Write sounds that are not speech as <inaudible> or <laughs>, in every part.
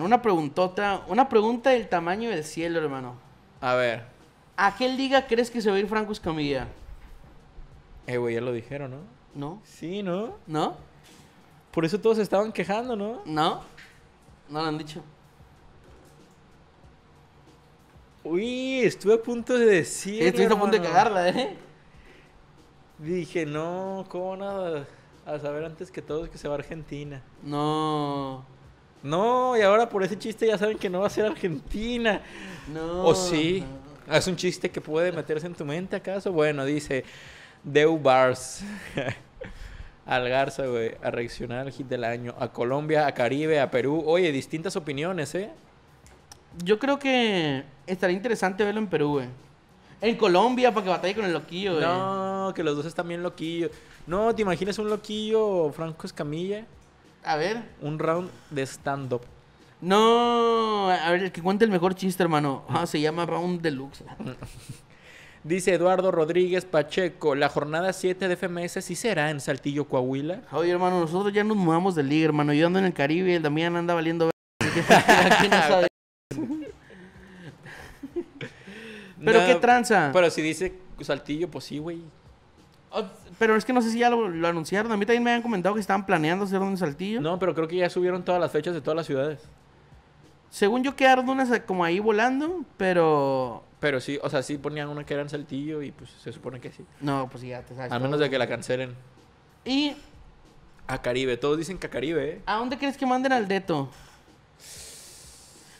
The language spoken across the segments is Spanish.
Una preguntota, una pregunta del tamaño del cielo, hermano. A ver. ¿A qué liga crees que se va a ir Franco Escamilla? Eh, güey, ya lo dijeron, ¿no? No. Sí, ¿no? ¿No? Por eso todos estaban quejando, ¿no? No. No lo han dicho. Uy, estuve a punto de decir. estuve a punto de cagarla, ¿eh? Dije, no, ¿cómo nada? A saber antes que todos que se va a Argentina. No. No, y ahora por ese chiste ya saben que no va a ser Argentina. No. O sí. Es un chiste que puede meterse en tu mente, ¿acaso? Bueno, dice Deu Bars. <laughs> al Garza, güey, a reaccionar al hit del año, a Colombia, a Caribe, a Perú. Oye, distintas opiniones, ¿eh? Yo creo que estaría interesante verlo en Perú, güey. En Colombia, para que batalle con el loquillo, güey. No, que los dos están bien loquillos. No, ¿te imaginas un loquillo Franco Escamilla? A ver. Un round de stand-up. No, a ver, el que cuente el mejor chiste, hermano. Ah, se llama Round Deluxe. <laughs> Dice Eduardo Rodríguez Pacheco, la jornada 7 de FMS sí será en Saltillo, Coahuila. Oye, hermano, nosotros ya nos mudamos de liga, hermano. Yo ando en el Caribe, el Damián anda valiendo... <laughs> <laughs> pero qué tranza. Pero si dice Saltillo, pues sí, güey. Oh, pero es que no sé si ya lo, anunciaron. A mí también me habían comentado que estaban planeando hacer un saltillo. No, pero creo que ya subieron todas las fechas de todas las ciudades. Según yo quedaron unas eh, como ahí volando, pero... Pero sí, o sea, sí ponían una que era en saltillo y pues se supone que sí. No, pues ya te sabes. Al menos de que la cancelen. Y... A Caribe, todos dicen que a Caribe, ¿eh? ¿A dónde crees que manden al Deto?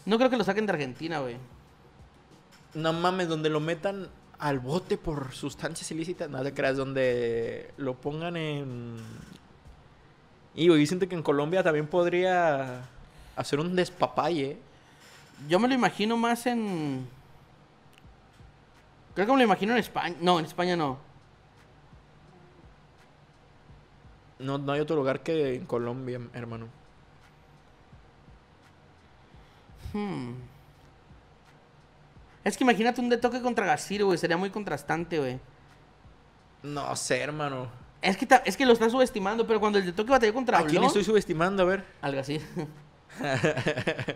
No creo que lo saquen de Argentina, güey. No mames, donde lo metan al bote por sustancias ilícitas, No te creas, donde lo pongan en... Y hoy siento que en Colombia también podría hacer un despapalle. Yo me lo imagino más en... Creo que me lo imagino en España. No, en España no. No, no hay otro lugar que en Colombia, hermano. Hmm. Es que imagínate un de toque contra Gasir, güey. Sería muy contrastante, güey. No sé, hermano. Es que, es que lo está subestimando, pero cuando el de toque batalló contra Blon... ¿A quién estoy subestimando? A ver. Al así <laughs>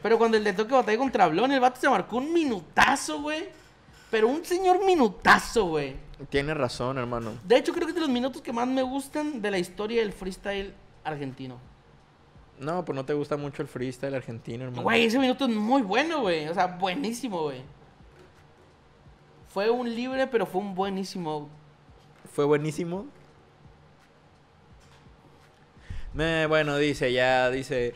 pero cuando el de toque batalló contra Blon, el vato se marcó un minutazo, güey. Pero un señor minutazo, güey. Tienes razón, hermano. De hecho, creo que es de los minutos que más me gustan de la historia del freestyle argentino. No, pues no te gusta mucho el freestyle argentino, hermano. Güey, ese minuto es muy bueno, güey. O sea, buenísimo, güey. Fue un libre, pero fue un buenísimo. Fue buenísimo. Me bueno, dice, ya dice.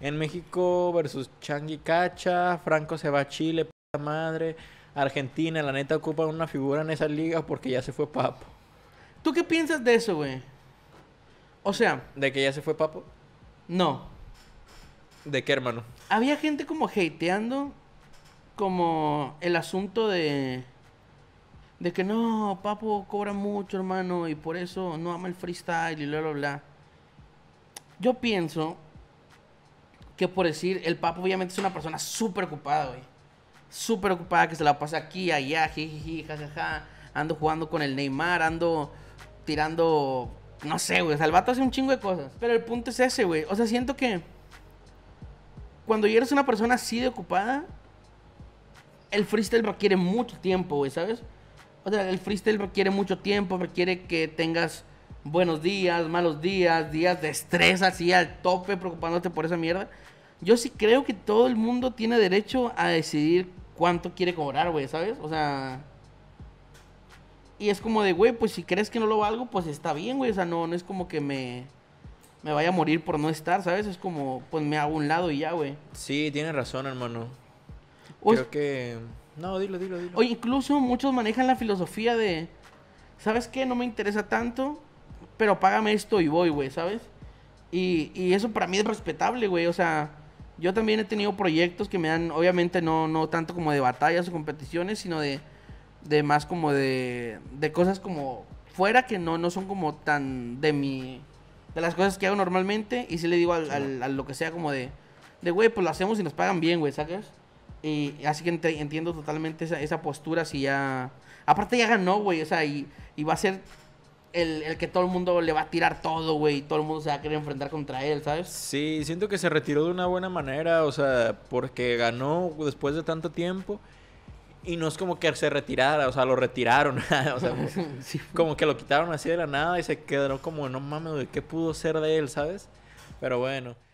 En México versus Changi Cacha, Franco se va a Chile, puta madre. Argentina, la neta, ocupa una figura en esa liga porque ya se fue Papo. ¿Tú qué piensas de eso, güey? O sea. ¿De que ya se fue Papo? No. ¿De qué, hermano? Había gente como hateando como el asunto de de que no, Papo cobra mucho, hermano, y por eso no ama el freestyle y bla, bla, bla. Yo pienso que por decir, el Papo obviamente es una persona súper ocupada, güey. Súper ocupada, que se la pasa aquí, allá, jiji, jajaja. Ando jugando con el Neymar, ando tirando. No sé, güey. O sea, el vato hace un chingo de cosas. Pero el punto es ese, güey. O sea, siento que. Cuando ya eres una persona así de ocupada, el freestyle requiere mucho tiempo, güey, ¿sabes? O sea, el freestyle requiere mucho tiempo, requiere que tengas buenos días, malos días, días de estrés así al tope preocupándote por esa mierda. Yo sí creo que todo el mundo tiene derecho a decidir cuánto quiere cobrar, güey, ¿sabes? O sea... Y es como de, güey, pues si crees que no lo valgo, pues está bien, güey. O sea, no, no es como que me, me vaya a morir por no estar, ¿sabes? Es como, pues me hago un lado y ya, güey. Sí, tienes razón, hermano. creo que no, dilo, dilo, dilo. O incluso muchos manejan la filosofía de, ¿sabes qué? No me interesa tanto, pero págame esto y voy, güey, ¿sabes? Y, eso para mí es respetable, güey. O sea, yo también he tenido proyectos que me dan, obviamente no, no tanto como de batallas o competiciones, sino de, de más como de, de cosas como fuera que no, no son como tan de mi... De las cosas que hago normalmente y si sí le digo al, al, a lo que sea como de, de, güey, pues lo hacemos y nos pagan bien, güey, ¿sabes? así que entiendo totalmente esa, postura. Si ya. Aparte, ya ganó, güey. O sea, y, va a ser el, que todo el mundo le va a tirar todo, güey. Y todo el mundo se va a querer enfrentar contra él, ¿sabes? Sí, siento que se retiró de una buena manera. O sea, porque ganó después de tanto tiempo. Y no es como que se retirara, o sea, lo retiraron. <laughs> o sea, <laughs> como que lo quitaron así de la nada y se quedó como, no mames, ¿qué pudo ser de él, sabes? Pero bueno.